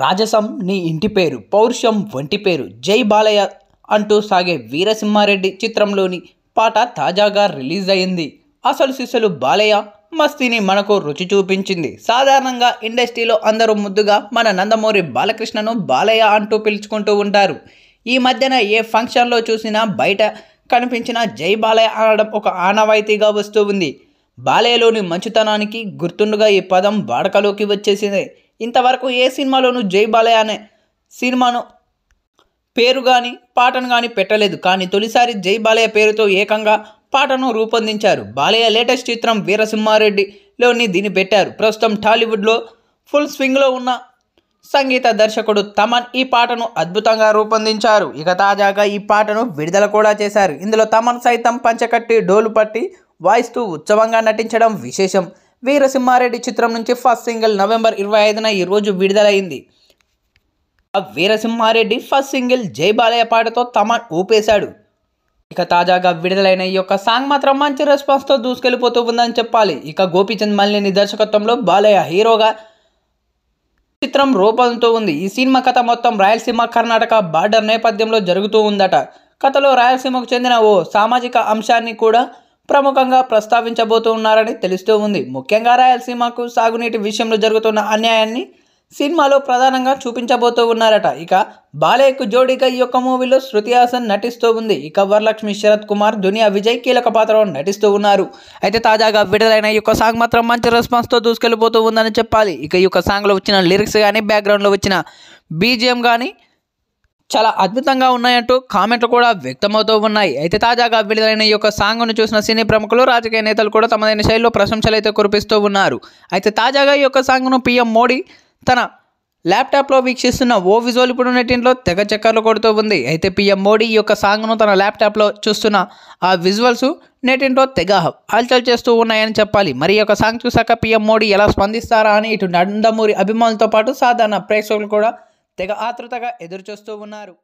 రాజసం నీ ఇంటి పేరు పౌరుషం వంటి పేరు జై బాలయ్య అంటూ సాగే వీరసింహారెడ్డి చిత్రంలోని పాట తాజాగా రిలీజ్ అయింది అసలు సిసలు బాలయ్య మస్తీని మనకు రుచి చూపించింది సాధారణంగా ఇండస్ట్రీలో అందరూ ముద్దుగా మన నందమూరి బాలకృష్ణను బాలయ్య అంటూ పిలుచుకుంటూ ఉంటారు ఈ మధ్యన ఏ ఫంక్షన్లో చూసినా బయట కనిపించిన జై బాలయ్య అనడం ఒక ఆనవాయితీగా వస్తూ ఉంది బాలయ్యలోని మంచుతనానికి గుర్తుండగా ఈ పదం వాడకలోకి వచ్చేసింది ఇంతవరకు ఏ సినిమాలోనూ జై బాలయ్య అనే సినిమాను పేరు కానీ పాటను కానీ పెట్టలేదు కానీ తొలిసారి జై బాలయ్య పేరుతో ఏకంగా పాటను రూపొందించారు బాలయ్య లేటెస్ట్ చిత్రం వీరసింహారెడ్డిలోని దీన్ని పెట్టారు ప్రస్తుతం టాలీవుడ్లో ఫుల్ స్వింగ్లో ఉన్న సంగీత దర్శకుడు తమన్ ఈ పాటను అద్భుతంగా రూపొందించారు ఇక తాజాగా ఈ పాటను విడుదల కూడా చేశారు ఇందులో తమన్ సైతం పంచకట్టి డోలు పట్టి వాయిస్తూ ఉత్సవంగా నటించడం విశేషం వీరసింహారెడ్డి చిత్రం నుంచి ఫస్ట్ సింగిల్ నవంబర్ ఇరవై ఐదున ఈరోజు విడుదలైంది ఆ వీరసింహారెడ్డి ఫస్ట్ సింగిల్ జై బాలయ్య పాటతో తమ ఊపేశాడు ఇక తాజాగా విడుదలైన ఈ యొక్క సాంగ్ మాత్రం మంచి రెస్పాన్స్తో దూసుకెళ్ళిపోతూ ఉందని చెప్పాలి ఇక గోపీచంద్ మల్లిని దర్శకత్వంలో బాలయ్య హీరోగా చిత్రం రూపంతో ఉంది ఈ సినిమా కథ మొత్తం రాయలసీమ కర్ణాటక బార్డర్ నేపథ్యంలో జరుగుతూ ఉందట కథలో రాయలసీమకు చెందిన ఓ సామాజిక అంశాన్ని కూడా ప్రముఖంగా ప్రస్తావించబోతూ ఉన్నారని తెలుస్తూ ఉంది ముఖ్యంగా రాయలసీమకు సాగునీటి విషయంలో జరుగుతున్న అన్యాయాన్ని సినిమాలో ప్రధానంగా చూపించబోతూ ఉన్నారట ఇక బాలయ్యకు జోడీగా ఈ యొక్క మూవీలో శృతి హాసన్ నటిస్తూ ఉంది ఇక వరలక్ష్మి శరత్ కుమార్ దునియా విజయ్ కీలక పాత్రలో నటిస్తూ ఉన్నారు అయితే తాజాగా విడుదలైన ఈ యొక్క సాంగ్ మాత్రం మంచి రెస్పాన్స్తో దూసుకెళ్ళిపోతూ ఉందని చెప్పాలి ఇక ఈ యొక్క సాంగ్లో వచ్చిన లిరిక్స్ కానీ బ్యాక్గ్రౌండ్లో వచ్చిన బీజిఎం కానీ చాలా అద్భుతంగా ఉన్నాయంటూ కామెంట్లు కూడా వ్యక్తమవుతూ ఉన్నాయి అయితే తాజాగా విడుదలైన ఈ యొక్క సాంగ్ను చూసిన సినీ ప్రముఖులు రాజకీయ నేతలు కూడా తమదైన శైలిలో ప్రశంసలు అయితే కురిపిస్తూ ఉన్నారు అయితే తాజాగా ఈ యొక్క సాంగ్ను పిఎం మోడీ తన ల్యాప్టాప్లో వీక్షిస్తున్న ఓ విజువల్ ఇప్పుడు నెటింట్లో తెగ చక్కర్లు కొడుతూ ఉంది అయితే పిఎం మోడీ ఈ యొక్క సాంగ్ను తన ల్యాప్టాప్లో చూస్తున్న ఆ విజువల్స్ నెటింట్లో తెగ హల్చల్ చేస్తూ ఉన్నాయని చెప్పాలి మరి యొక్క సాంగ్ చూశాక పిఎం మోడీ ఎలా స్పందిస్తారా అని ఇటు నందమూరి అభిమానులతో పాటు సాధారణ ప్రేక్షకులు కూడా తెగ ఆత్రుతగా ఎదురుచూస్తూ ఉన్నారు